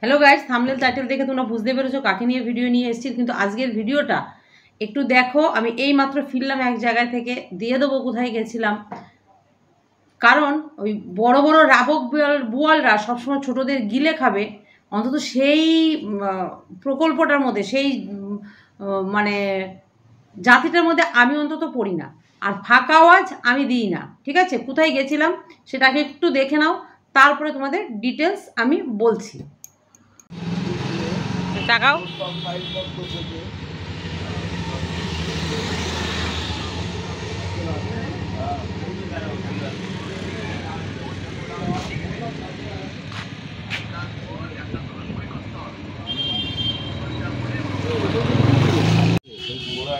Hello guys thumbnail title দেখে তোমরা বুঝতে পেরেছো কাকে নিয়ে ভিডিও নিয়ে এসেছি কিন্তু আজকের ভিডিওটা একটু দেখো আমি এই মাত্র ফিরলাম এক জায়গায় থেকে দিয়ে দেবো কোথায় গেছিলাম কারণ ওই বড় বড় রাবক বোয়ালরা সবসময় ছোটদের গিলে খাবে অন্তত সেই প্রকল্পটার মধ্যে সেই মানে জাতিটার মধ্যে আমি অন্তত পড়ি না আর ফাঁকা আওয়াজ আমি দিই না ঠিক আছে কোথায় গেছিলাম সেটাকে একটু দেখে নাও তারপরে তোমাদের ডিটেলস আমি বলছি তাকাও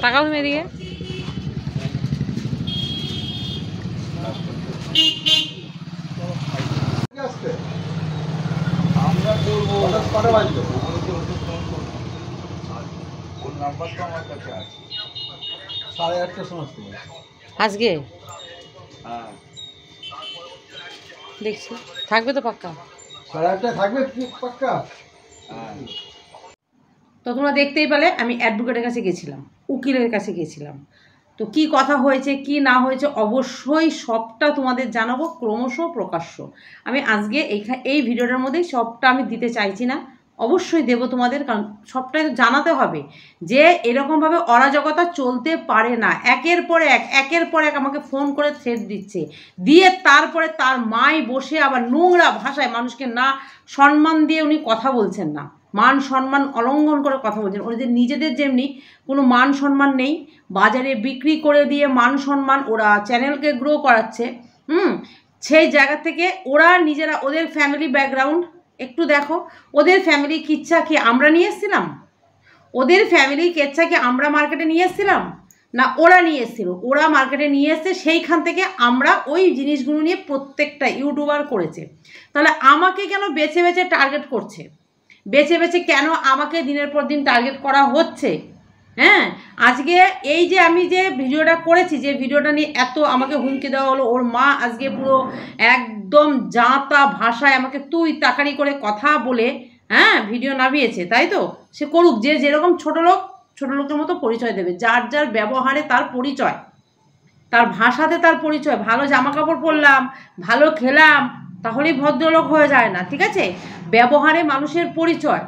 তাকাও তুমি এদিকে আমরা করবো ওটা কটা আজকে হ্যাঁ। দেখছি থাকবে তো পাক্কা থাকবে হ্যাঁ। তো তোমরা দেখতেই পেলে আমি অ্যাডভোকেটের কাছে গেছিলাম উকিলের কাছে গেছিলাম তো কি কথা হয়েছে কি না হয়েছে অবশ্যই সবটা তোমাদের জানাবো ক্রমশ প্রকাশ্য আমি আজকে এই ভিডিওটার মধ্যেই সবটা আমি দিতে চাইছি না অবশ্যই দেবো তোমাদের কারণ সবটাই জানাতে হবে যে এরকমভাবে অরাজকতা চলতে পারে না একের পরে এক একের পর এক আমাকে ফোন করে থ্রেট দিচ্ছে দিয়ে তারপরে তার মায় বসে আবার নোংরা ভাষায় মানুষকে না সম্মান দিয়ে উনি কথা বলছেন না মান সম্মান অলঙ্ঘন করে কথা বলছেন ওদের নিজেদের যেমনি কোনো মান সম্মান নেই বাজারে বিক্রি করে দিয়ে মান সম্মান ওরা চ্যানেলকে গ্রো করাচ্ছে হুম সেই জায়গা থেকে ওরা নিজেরা ওদের ফ্যামিলি ব্যাকগ্রাউন্ড একটু দেখো ওদের ফ্যামিলি কিচ্ছা কি আমরা নিয়ে এসেছিলাম ওদের ফ্যামিলি কেচ্ছা কি আমরা মার্কেটে নিয়ে এসেছিলাম না ওরা নিয়ে এসেছিল ওরা মার্কেটে নিয়ে এসছে সেইখান থেকে আমরা ওই জিনিসগুলো নিয়ে প্রত্যেকটা ইউটিউবার করেছে তাহলে আমাকে কেন বেছে বেছে টার্গেট করছে বেছে বেছে কেন আমাকে দিনের পর দিন টার্গেট করা হচ্ছে হ্যাঁ আজকে এই যে আমি যে ভিডিওটা করেছি যে ভিডিওটা নিয়ে এত আমাকে হুমকি দেওয়া হলো ওর মা আজকে পুরো একদম জাঁতা ভাষায় আমাকে তুই তাকারি করে কথা বলে হ্যাঁ ভিডিও নামিয়েছে তাই তো সে করুক যে যেরকম ছোটো লোক ছোটো লোকের মতো পরিচয় দেবে যার যার ব্যবহারে তার পরিচয় তার ভাষাতে তার পরিচয় ভালো জামা কাপড় পরলাম ভালো খেলাম তাহলেই ভদ্রলোক হয়ে যায় না ঠিক আছে ব্যবহারে মানুষের পরিচয়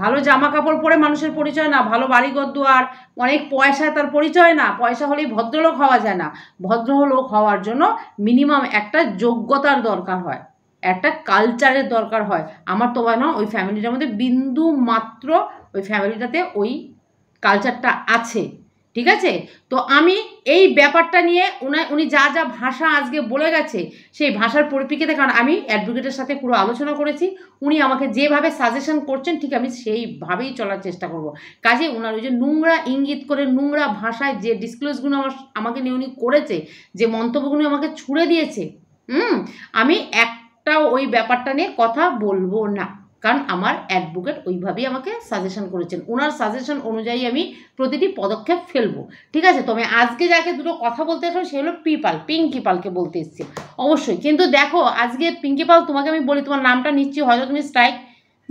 ভালো জামা কাপড় পরে মানুষের পরিচয় না ভালো বাড়ি দুয়ার অনেক পয়সা তার পরিচয় না পয়সা হলেই ভদ্রলোক হওয়া যায় না ভদ্রলোক হওয়ার জন্য মিনিমাম একটা যোগ্যতার দরকার হয় একটা কালচারের দরকার হয় আমার তো না ওই ফ্যামিলিটার মধ্যে বিন্দু মাত্র ওই ফ্যামিলিটাতে ওই কালচারটা আছে ঠিক আছে তো আমি এই ব্যাপারটা নিয়ে উনি যা যা ভাষা আজকে বলে গেছে সেই ভাষার পরিপ্রেক্ষিতে কারণ আমি অ্যাডভোকেটের সাথে পুরো আলোচনা করেছি উনি আমাকে যেভাবে সাজেশন করছেন ঠিক আমি সেইভাবেই চলার চেষ্টা করব। কাজে ওনার ওই যে নোংরা ইঙ্গিত করে নোংরা ভাষায় যে ডিসক্লোজগুলো আমার আমাকে নিয়ে উনি করেছে যে মন্তব্যগুলো আমাকে ছুড়ে দিয়েছে হুম আমি একটাও ওই ব্যাপারটা নিয়ে কথা বলবো না কারণ আমার অ্যাডভোকেট ওইভাবেই আমাকে সাজেশন করেছেন ওনার সাজেশন অনুযায়ী আমি প্রতিটি পদক্ষেপ ফেলবো ঠিক আছে তবে আজকে যাকে দুটো কথা বলতে আসলাম সে হলো পিপাল পিঙ্কি পালকে বলতে এসছি অবশ্যই কিন্তু দেখো আজকে পিঙ্কি পাল তোমাকে আমি বলি তোমার নামটা নিচ্ছি হয়তো তুমি স্ট্রাইক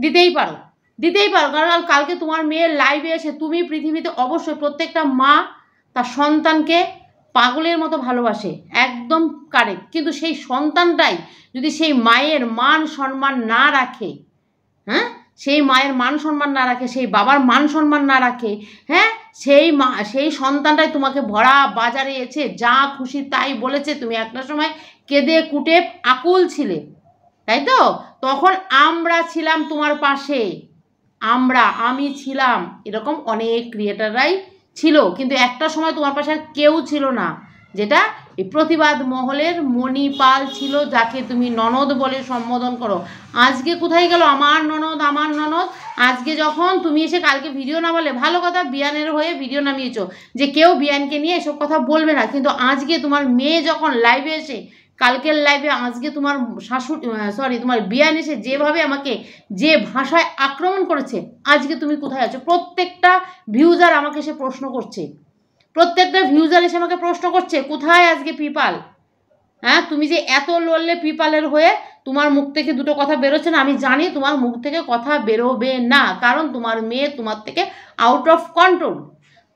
দিতেই পারো দিতেই পারো কারণ কালকে তোমার মেয়ের লাইভে এসে তুমি পৃথিবীতে অবশ্যই প্রত্যেকটা মা তার সন্তানকে পাগলের মতো ভালোবাসে একদম কারেক্ট কিন্তু সেই সন্তানটাই যদি সেই মায়ের মান সম্মান না রাখে হ্যাঁ সেই মায়ের মান সম্মান না রাখে সেই বাবার মান সম্মান না রাখে হ্যাঁ সেই মা সেই সন্তানটাই তোমাকে ভরা বাজারে এসে যা খুশি তাই বলেছে তুমি একটা সময় কেঁদে কুটে আকুল ছিলে তাই তো তখন আমরা ছিলাম তোমার পাশে আমরা আমি ছিলাম এরকম অনেক ক্রিয়েটাররাই ছিল কিন্তু একটা সময় তোমার পাশে আর কেউ ছিল না যেটা এই প্রতিবাদ মহলের মণিপাল ছিল যাকে তুমি ননদ বলে সম্বোধন করো আজকে কোথায় গেল আমার ননদ আমার ননদ আজকে যখন তুমি এসে কালকে ভিডিও নামালে ভালো কথা বিয়ানের হয়ে ভিডিও নামিয়েছ যে কেউ বিয়ানকে নিয়ে এসব কথা বলবে না কিন্তু আজকে তোমার মেয়ে যখন লাইভে এসে কালকের লাইভে আজকে তোমার শাশুড় সরি তোমার বিয়ান এসে যেভাবে আমাকে যে ভাষায় আক্রমণ করেছে আজকে তুমি কোথায় আছো প্রত্যেকটা ভিউজার আমাকে সে প্রশ্ন করছে প্রত্যেকটা ভিউজার এসে আমাকে প্রশ্ন করছে কোথায় আজকে পিপাল হ্যাঁ তুমি যে এত লড়লে পিপালের হয়ে তোমার মুখ থেকে দুটো কথা বেরোচ্ছে না আমি জানি তোমার মুখ থেকে কথা বেরোবে না কারণ তোমার মেয়ে তোমার থেকে আউট অফ কন্ট্রোল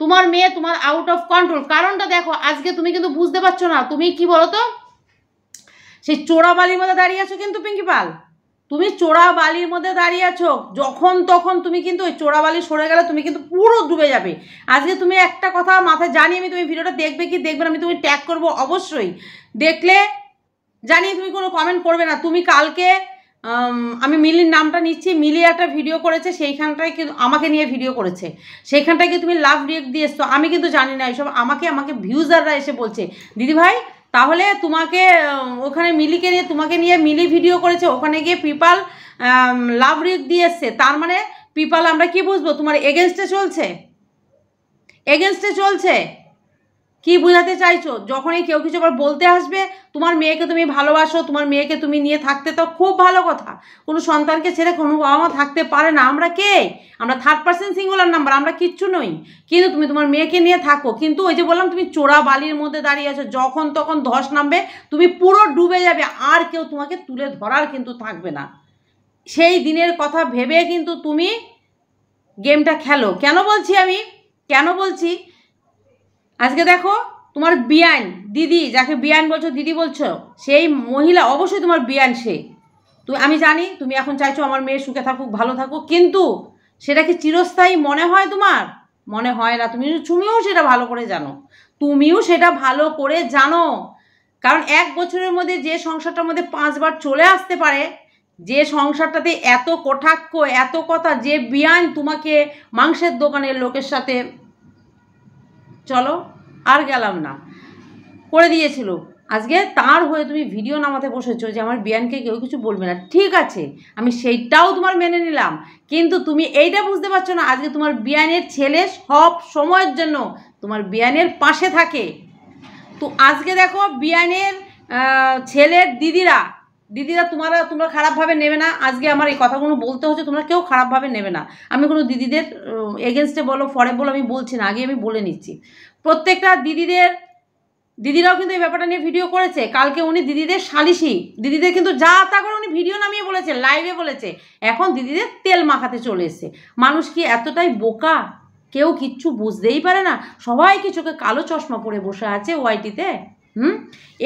তোমার মেয়ে তোমার আউট অফ কন্ট্রোল কারণটা দেখো আজকে তুমি কিন্তু বুঝতে পারছো না তুমি কি বলো তো সেই চোরাবালির মধ্যে দাঁড়িয়ে আছো কিন্তু পিঙ্কি পাল তুমি চোরা বালির মধ্যে দাঁড়িয়ে আছো যখন তখন তুমি কিন্তু ওই চোরা বালি সরে গেলে তুমি কিন্তু পুরো ডুবে যাবে আজকে তুমি একটা কথা মাথায় জানিয়ে আমি তুমি ভিডিওটা দেখবে কি দেখবে আমি তুমি ট্যাগ করব অবশ্যই দেখলে জানিয়ে তুমি কোনো কমেন্ট করবে না তুমি কালকে আমি মিলির নামটা নিচ্ছি মিলি একটা ভিডিও করেছে সেইখানটায় কিন্তু আমাকে নিয়ে ভিডিও করেছে সেইখানটায় কি তুমি লাভ রিয়েক্ট দিয়ে এসছো আমি কিন্তু জানি না এইসব আমাকে আমাকে ভিউজাররা এসে বলছে দিদিভাই তাহলে তোমাকে ওখানে মিলিকে নিয়ে তোমাকে নিয়ে মিলি ভিডিও করেছে ওখানে গিয়ে পিপাল লাভ রিক দিয়ে এসছে তার মানে পিপাল আমরা কি বুঝবো তোমার এগেনস্টে চলছে এগেনস্টে চলছে কি বোঝাতে চাইছো যখনই কেউ কিছু আবার বলতে আসবে তোমার মেয়েকে তুমি ভালোবাসো তোমার মেয়েকে তুমি নিয়ে থাকতে তো খুব ভালো কথা কোনো সন্তানকে ছেড়ে কোনো বাবা মা থাকতে পারে না আমরা কে আমরা থার্ড পার্সেন্ট সিঙ্গুলার নাম্বার আমরা কিচ্ছু নই কিন্তু তুমি তোমার মেয়েকে নিয়ে থাকো কিন্তু ওই যে বললাম তুমি চোরা বালির মধ্যে দাঁড়িয়ে আছো যখন তখন ধস নামবে তুমি পুরো ডুবে যাবে আর কেউ তোমাকে তুলে ধরার কিন্তু থাকবে না সেই দিনের কথা ভেবে কিন্তু তুমি গেমটা খেলো কেন বলছি আমি কেন বলছি আজকে দেখো তোমার বিয়ান দিদি যাকে বিয়ান বলছো দিদি বলছো সেই মহিলা অবশ্যই তোমার বিয়ান সে তুমি আমি জানি তুমি এখন চাইছো আমার মেয়ে সুখে থাকুক ভালো থাকুক কিন্তু সেটা কি চিরস্থায়ী মনে হয় তোমার মনে হয় না তুমি তুমিও সেটা ভালো করে জানো তুমিও সেটা ভালো করে জানো কারণ এক বছরের মধ্যে যে সংসারটার মধ্যে পাঁচবার চলে আসতে পারে যে সংসারটাতে এত কটাক্ষ এত কথা যে বিয়ান তোমাকে মাংসের দোকানের লোকের সাথে চলো আর গেলাম না করে দিয়েছিল আজকে তার হয়ে তুমি ভিডিও নামাতে বসেছো যে আমার বিয়ানকে কেউ কিছু বলবে না ঠিক আছে আমি সেইটাও তোমার মেনে নিলাম কিন্তু তুমি এইটা বুঝতে পারছো না আজকে তোমার বিয়ানের ছেলে সব সময়ের জন্য তোমার বিয়ানের পাশে থাকে তো আজকে দেখো বিয়ানের ছেলের দিদিরা দিদিরা তোমারা তোমরা খারাপভাবে নেবে না আজকে আমার এই কথাগুলো বলতে হচ্ছে তোমরা কেউ খারাপভাবে নেবে না আমি কোনো দিদিদের এগেনস্টে বলো ফরে বলো আমি বলছি না আগে আমি বলে নিচ্ছি প্রত্যেকটা দিদিদের দিদিরাও কিন্তু এই ব্যাপারটা নিয়ে ভিডিও করেছে কালকে উনি দিদিদের সালিশি দিদিদের কিন্তু যা তা করে উনি ভিডিও নামিয়ে বলেছে লাইভে বলেছে এখন দিদিদের তেল মাখাতে চলে এসছে মানুষ কি এতটাই বোকা কেউ কিচ্ছু বুঝতেই পারে না সবাই কিছুকে কালো চশমা পরে বসে আছে ওয়াইটিতে হুম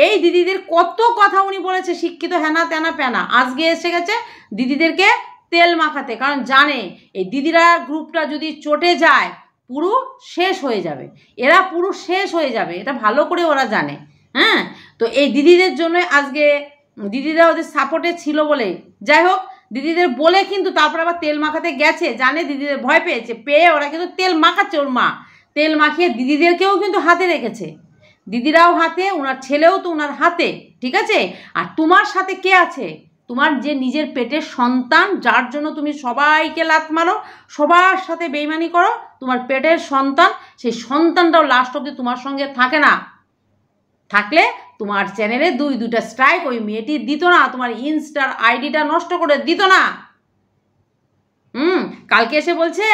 এই দিদিদের কত কথা উনি বলেছে শিক্ষিত হ্যানা তেনা প্যানা আজকে এসে গেছে দিদিদেরকে তেল মাখাতে কারণ জানে এই দিদিরা গ্রুপটা যদি চটে যায় পুরো শেষ হয়ে যাবে এরা পুরো শেষ হয়ে যাবে এটা ভালো করে ওরা জানে হ্যাঁ তো এই দিদিদের জন্য আজকে দিদিরা ওদের সাপোর্টে ছিল বলে যাই হোক দিদিদের বলে কিন্তু তারপর আবার তেল মাখাতে গেছে জানে দিদিদের ভয় পেয়েছে পেয়ে ওরা কিন্তু তেল মাখাচ্ছে ওর মা তেল মাখিয়ে দিদিদেরকেও কিন্তু হাতে রেখেছে দিদিরাও হাতে ওনার ছেলেও তো ওনার হাতে ঠিক আছে আর তোমার সাথে কে আছে তোমার যে নিজের পেটের সন্তান যার জন্য তুমি সবাইকে লাত মারো সবার সাথে বেইমানি করো তোমার পেটের সন্তান সেই সন্তানটাও লাস্ট অব্দি তোমার সঙ্গে থাকে না থাকলে তোমার চ্যানেলে দুই দুটা স্ট্রাইক ওই মেয়েটি দিত না তোমার ইনস্টার আইডিটা নষ্ট করে দিত না হুম কালকে এসে বলছে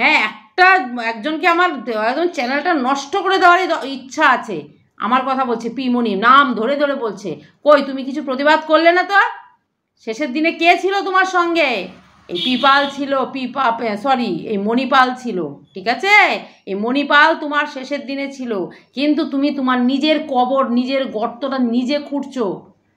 হ্যাঁ একটা একজনকে আমার একদম চ্যানেলটা নষ্ট করে দেওয়ারই ইচ্ছা আছে আমার কথা বলছে পিমনি নাম ধরে ধরে বলছে কই তুমি কিছু প্রতিবাদ করলে না তো শেষের দিনে কে ছিল তোমার সঙ্গে এই পিপাল ছিল পিপা সরি এই মণিপাল ছিল ঠিক আছে এই মণিপাল তোমার শেষের দিনে ছিল কিন্তু তুমি তোমার নিজের কবর নিজের গর্তটা নিজে খুঁড়ছো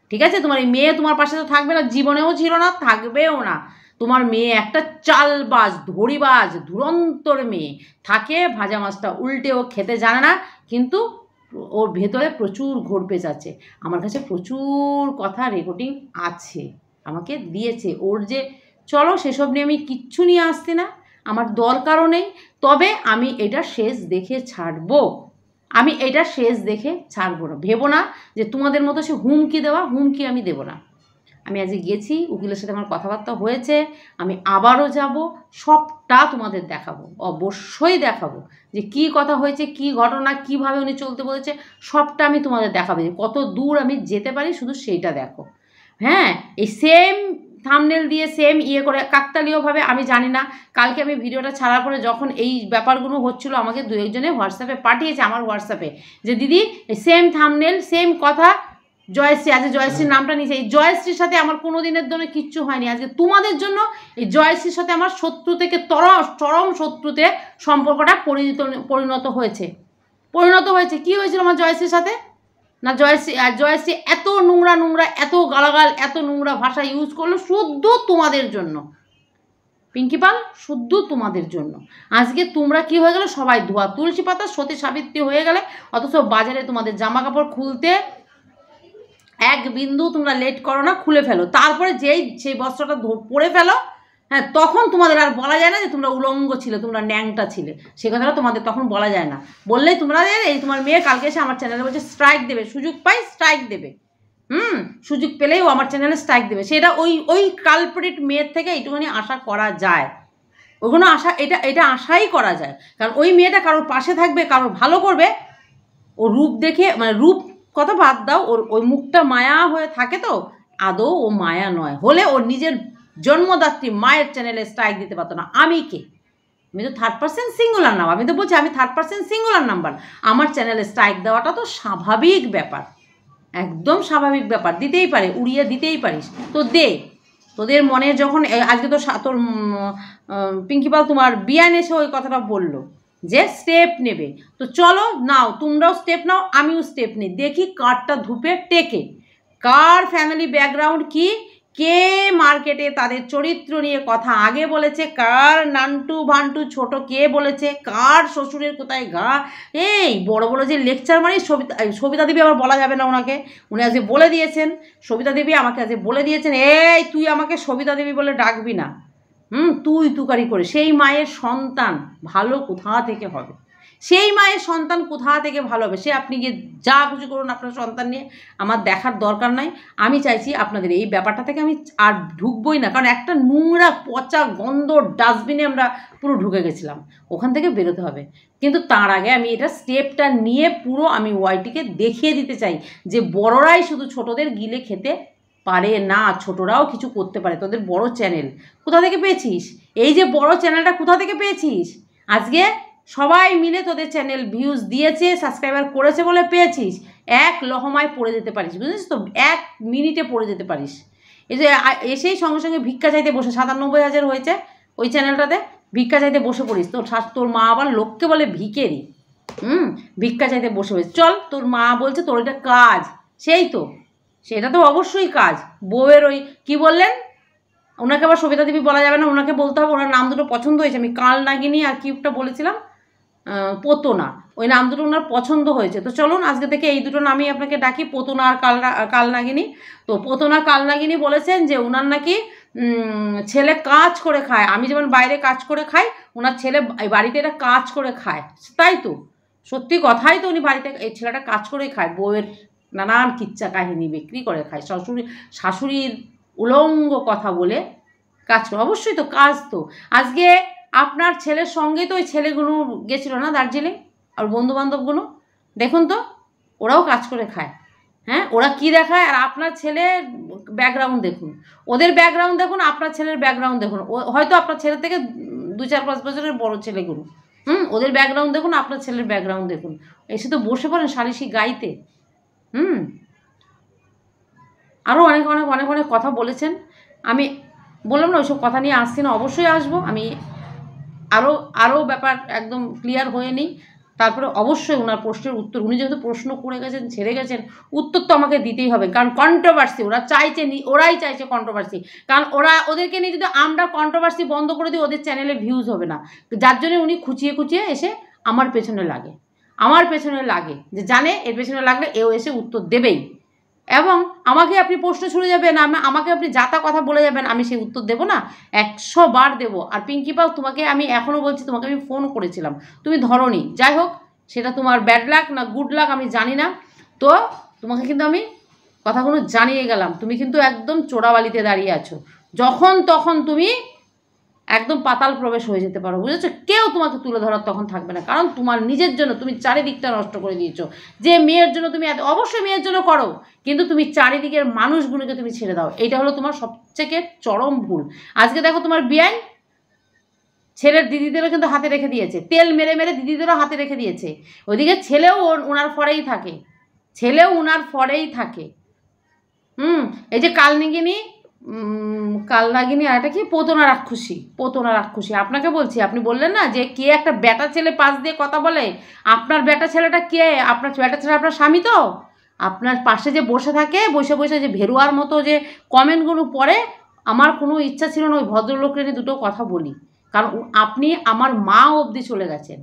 ঠিক আছে তোমার এই মেয়ে তোমার পাশে তো থাকবে না জীবনেও ছিল না থাকবেও না তোমার মেয়ে একটা চালবাজ ধরিবাজ দুরন্তর মেয়ে থাকে ভাজা মাছটা উল্টে ও খেতে জানে না কিন্তু ওর ভেতরে প্রচুর ঘোরপেচ আছে আমার কাছে প্রচুর কথা রেকর্ডিং আছে আমাকে দিয়েছে ওর যে চলো সেসব নিয়ে আমি কিচ্ছু নিয়ে আসছি না আমার দরকারও নেই তবে আমি এটা শেষ দেখে ছাড়বো আমি এটা শেষ দেখে ছাড়বো না ভেবো না যে তোমাদের মতো সে হুমকি দেওয়া হুমকি আমি দেবো না আমি আজকে গেছি উকিলের সাথে আমার কথাবার্তা হয়েছে আমি আবারও যাব সবটা তোমাদের দেখাবো অবশ্যই দেখাবো যে কি কথা হয়েছে কি ঘটনা কিভাবে উনি চলতে বলেছে সবটা আমি তোমাদের দেখাবো কত দূর আমি যেতে পারি শুধু সেইটা দেখো হ্যাঁ এই সেম থামনেল দিয়ে সেম ইয়ে করে কাকতালীয়ভাবে আমি জানি না কালকে আমি ভিডিওটা ছাড়ার পরে যখন এই ব্যাপারগুলো হচ্ছিল আমাকে দু একজনে হোয়াটসঅ্যাপে পাঠিয়েছে আমার হোয়াটসঅ্যাপে যে দিদি সেম থামনেল সেম কথা জয়শ্রী আজকে জয়শ্রীর হ্যাঁ। নামটা নিয়েছে এই জয়শ্রীর সাথে আমার কোনো দিনের জন্য কিচ্ছু হয়নি আজকে তোমাদের জন্য এই জয়শ্রীর সাথে আমার শত্রু থেকে তর চরম শত্রুতে সম্পর্কটা পরিণত পরিণত হয়েছে পরিণত হয়েছে কি হয়েছিল আমার জয়শ্রীর সাথে না জয়শ্রী আর জয়শ্রী এত নোংরা নোংরা এত গালাগাল এত নোংরা ভাষা ইউজ করলো শুদ্ধ তোমাদের জন্য পাল শুদ্ধ তোমাদের জন্য আজকে তোমরা কি হয়ে গেলো সবাই ধোয়া তুলসী পাতা সতী সাবিত্রী হয়ে গেলে অথচ বাজারে তোমাদের জামা কাপড় খুলতে এক বিন্দু তোমরা লেট করো না খুলে ফেলো তারপরে যেই সেই বস্ত্রটা পরে ফেলো হ্যাঁ তখন তোমাদের আর বলা যায় না যে তোমরা উলঙ্গ ছিল তোমরা ন্যাংটা ছিলে সে কথাটা তোমাদের তখন বলা যায় না বললেই তোমরা এই তোমার মেয়ে কালকে এসে আমার চ্যানেলে বলছে স্ট্রাইক দেবে সুযোগ পাই স্ট্রাইক দেবে হুম সুযোগ পেলেই ও আমার চ্যানেলে স্ট্রাইক দেবে সেটা ওই ওই কালপ্রিট মেয়ের থেকে এইটুকুনি আশা করা যায় ওইগুলো আশা এটা এটা আশাই করা যায় কারণ ওই মেয়েটা কারোর পাশে থাকবে কারোর ভালো করবে ও রূপ দেখে মানে রূপ কথা বাদ দাও ওর ওই মুখটা মায়া হয়ে থাকে তো আদৌ ও মায়া নয় হলে ওর নিজের জন্মদাত্রী মায়ের চ্যানেলে স্ট্রাইক দিতে পারতো না আমি কে আমি তো থার্ড পার্সেন্ট সিঙ্গুলার নাম আমি তো বলছি আমি থার্ড পার্সেন্ট সিঙ্গুলার নাম্বার আমার চ্যানেলে স্ট্রাইক দেওয়াটা তো স্বাভাবিক ব্যাপার একদম স্বাভাবিক ব্যাপার দিতেই পারে উড়িয়ে দিতেই পারিস তো দে তোদের মনে যখন আজকে তো তোর পিঙ্কিপাল তোমার বিয়ান এসে ওই কথাটা বললো যে স্টেপ নেবে তো চলো নাও তোমরাও স্টেপ নাও আমিও স্টেপ নিই দেখি কারটা ধূপে টেকে কার ফ্যামিলি ব্যাকগ্রাউন্ড কি কে মার্কেটে তাদের চরিত্র নিয়ে কথা আগে বলেছে কার নান্টু ভান্টু ছোট কে বলেছে কার শ্বশুরের কোথায় গা এই বড় বড় যে লেকচার মানে সবিতা সবিতা দেবী আবার বলা যাবে না ওনাকে উনি আজকে বলে দিয়েছেন সবিতা দেবী আমাকে আজকে বলে দিয়েছেন এই তুই আমাকে সবিতা দেবী বলে ডাকবি না হুম তুই তুকারি করে সেই মায়ের সন্তান ভালো কোথা থেকে হবে সেই মায়ের সন্তান কোথা থেকে ভালো হবে সে আপনি গিয়ে যা কিছু করুন আপনার সন্তান নিয়ে আমার দেখার দরকার নাই আমি চাইছি আপনাদের এই ব্যাপারটা থেকে আমি আর ঢুকবই না কারণ একটা নোংরা পচা গন্ধ ডাস্টবিনে আমরা পুরো ঢুকে গেছিলাম ওখান থেকে বেরোতে হবে কিন্তু তার আগে আমি এটা স্টেপটা নিয়ে পুরো আমি ওয়াইটিকে দেখিয়ে দিতে চাই যে বড়রাই শুধু ছোটদের গিলে খেতে পারে না ছোটরাও কিছু করতে পারে তোদের বড় চ্যানেল কোথা থেকে পেয়েছিস এই যে বড় চ্যানেলটা কোথা থেকে পেয়েছিস আজকে সবাই মিলে তোদের চ্যানেল ভিউজ দিয়েছে সাবস্ক্রাইবার করেছে বলে পেয়েছিস এক লহমায় পড়ে যেতে পারিস বুঝেছিস তো এক মিনিটে পড়ে যেতে পারিস এই যে এসেই সঙ্গে সঙ্গে ভিক্ষা চাইতে বসে সাতানব্বই হাজার হয়েছে ওই চ্যানেলটাতে ভিক্ষা চাইতে বসে পড়িস তোর শাস তোর মা আবার লোককে বলে ভিকেরি হুম ভিক্ষা চাইতে বসে পড়িস চল তোর মা বলছে তোর এটা কাজ সেই তো সেটা তো অবশ্যই কাজ বউয়ের ওই কি বললেন ওনাকে আবার সবিতা দেবী বলা যাবে না ওনাকে বলতে হবে ওনার নাম দুটো পছন্দ হয়েছে আমি কাল নাগিনি আর কি একটা বলেছিলাম পোতনা ওই নাম দুটো ওনার পছন্দ হয়েছে তো চলুন আজকে থেকে এই দুটো নামই আপনাকে ডাকি পোতনা আর কাল কালনাগিনী তো পোতনা কালনাগিনী বলেছেন যে ওনার নাকি ছেলে কাজ করে খায় আমি যেমন বাইরে কাজ করে খাই ওনার ছেলে বাড়িতে এটা কাজ করে খায় তাই তো সত্যি কথাই তো উনি বাড়িতে এই ছেলেটা কাজ করেই খায় বউয়ের নানান কিচ্ছা কাহিনী বিক্রি করে খায় শাশুড়ি শাশুড়ির উলঙ্গ কথা বলে কাজ করে অবশ্যই তো কাজ তো আজকে আপনার ছেলের সঙ্গে তো ওই ছেলেগুলো গেছিলো না দার্জিলিং আর বন্ধুবান্ধবগুলো দেখুন তো ওরাও কাজ করে খায় হ্যাঁ ওরা কি দেখায় আর আপনার ছেলে ব্যাকগ্রাউন্ড দেখুন ওদের ব্যাকগ্রাউন্ড দেখুন আপনার ছেলের ব্যাকগ্রাউন্ড দেখুন ও হয়তো আপনার ছেলে থেকে দু চার পাঁচ বছরের বড় ছেলেগুলো হুম ওদের ব্যাকগ্রাউন্ড দেখুন আপনার ছেলের ব্যাকগ্রাউন্ড দেখুন এসে তো বসে পড়েন শালিশি গাইতে হুম আরও অনেক অনেক অনেক অনেক কথা বলেছেন আমি বললাম না ওইসব কথা নিয়ে আসছি না অবশ্যই আসবো আমি আরও আরও ব্যাপার একদম ক্লিয়ার হয়ে নিই তারপরে অবশ্যই ওনার প্রশ্নের উত্তর উনি যেহেতু প্রশ্ন করে গেছেন ছেড়ে গেছেন উত্তর তো আমাকে দিতেই হবে কারণ কন্ট্রোভার্সি ওরা চাইছে নি ওরাই চাইছে কন্ট্রোভার্সি কারণ ওরা ওদেরকে নিয়ে যদি আমরা কন্ট্রোভার্সি বন্ধ করে দিই ওদের চ্যানেলে ভিউজ হবে না যার জন্য উনি খুঁচিয়ে খুঁচিয়ে এসে আমার পেছনে লাগে আমার পেছনে লাগে যে জানে এর পেছনে লাগলে এও এসে উত্তর দেবেই এবং আমাকে আপনি প্রশ্ন ছুড়ে যাবেন আমাকে আপনি যা তা কথা বলে যাবেন আমি সেই উত্তর দেবো না একশো বার দেবো আর পিঙ্কি পাল তোমাকে আমি এখনও বলছি তোমাকে আমি ফোন করেছিলাম তুমি ধরনি যাই হোক সেটা তোমার ব্যাড লাক না গুড লাক আমি জানি না তো তোমাকে কিন্তু আমি কথাগুলো জানিয়ে গেলাম তুমি কিন্তু একদম চোরাবালিতে দাঁড়িয়ে আছো যখন তখন তুমি একদম পাতাল প্রবেশ হয়ে যেতে পারো বুঝেছো কেউ তোমাকে তুলে ধরার তখন থাকবে না কারণ তোমার নিজের জন্য তুমি চারিদিকটা নষ্ট করে দিয়েছো যে মেয়ের জন্য তুমি অবশ্যই মেয়ের জন্য করো কিন্তু তুমি চারিদিকের মানুষগুলোকে তুমি ছেড়ে দাও এটা হলো তোমার সবথেকে চরম ভুল আজকে দেখো তোমার বিয়াই ছেলের দিদিদেরও কিন্তু হাতে রেখে দিয়েছে তেল মেরে মেরে দিদিদেরও হাতে রেখে দিয়েছে ওদিকে ছেলেও ওনার ফরেই থাকে ছেলেও ওনার ফরেই থাকে হুম এই যে কালনিগিনী কালনাগিনী আর একটা কি পোতনা রাক্ষসী পোতনা রাক্ষসী আপনাকে বলছি আপনি বললেন না যে কে একটা বেটা ছেলে পাশ দিয়ে কথা বলে আপনার বেটা ছেলেটা কে আপনার বেটা ছেলে আপনার স্বামী তো আপনার পাশে যে বসে থাকে বসে বসে যে ভেরুয়ার মতো যে কমেন্টগুলো পড়ে আমার কোনো ইচ্ছা ছিল না ওই ভদ্রলোকের দুটো কথা বলি কারণ আপনি আমার মা অবধি চলে গেছেন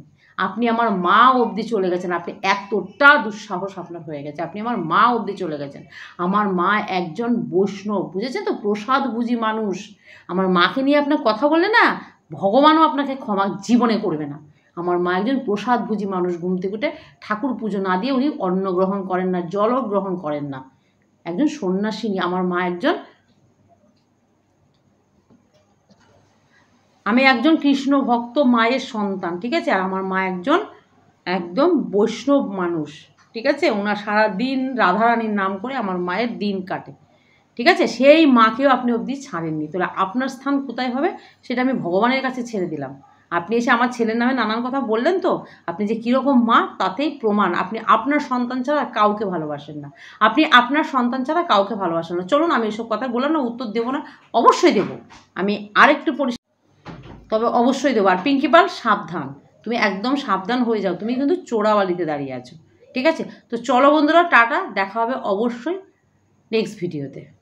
আপনি আমার মা অবধি চলে গেছেন আপনি এতটা দুঃসাহস আপনার হয়ে গেছে আপনি আমার মা অবধি চলে গেছেন আমার মা একজন বৈষ্ণব বুঝেছেন তো প্রসাদ বুঝি মানুষ আমার মাকে নিয়ে আপনার কথা বলে না ভগবানও আপনাকে ক্ষমা জীবনে করবে না আমার মা একজন প্রসাদ বুঝি মানুষ ঘুম থেকে উঠে ঠাকুর পুজো না দিয়ে উনি অন্ন গ্রহণ করেন না জল গ্রহণ করেন না একজন সন্ন্যাসিনী আমার মা একজন আমি একজন কৃষ্ণ ভক্ত মায়ের সন্তান ঠিক আছে আর আমার মা একজন একদম বৈষ্ণব মানুষ ঠিক আছে ওনার সারা দিন রাধারানীর নাম করে আমার মায়ের দিন কাটে ঠিক আছে সেই মাকেও আপনি অবধি ছাড়েননি তাহলে আপনার স্থান কোথায় হবে সেটা আমি ভগবানের কাছে ছেড়ে দিলাম আপনি এসে আমার ছেলের নামে নানান কথা বললেন তো আপনি যে কীরকম মা তাতেই প্রমাণ আপনি আপনার সন্তান ছাড়া কাউকে ভালোবাসেন না আপনি আপনার সন্তান ছাড়া কাউকে ভালোবাসেন না চলুন আমি এসব কথা বললাম না উত্তর দেবো না অবশ্যই দেব আমি আরেকটু পরিষ্কার তবে অবশ্যই দেবো আর পিঙ্কি পাল সাবধান তুমি একদম সাবধান হয়ে যাও তুমি কিন্তু চোরাওয়ালিতে দাঁড়িয়ে আছো ঠিক আছে তো চলো বন্ধুরা টাটা দেখা হবে অবশ্যই নেক্সট ভিডিওতে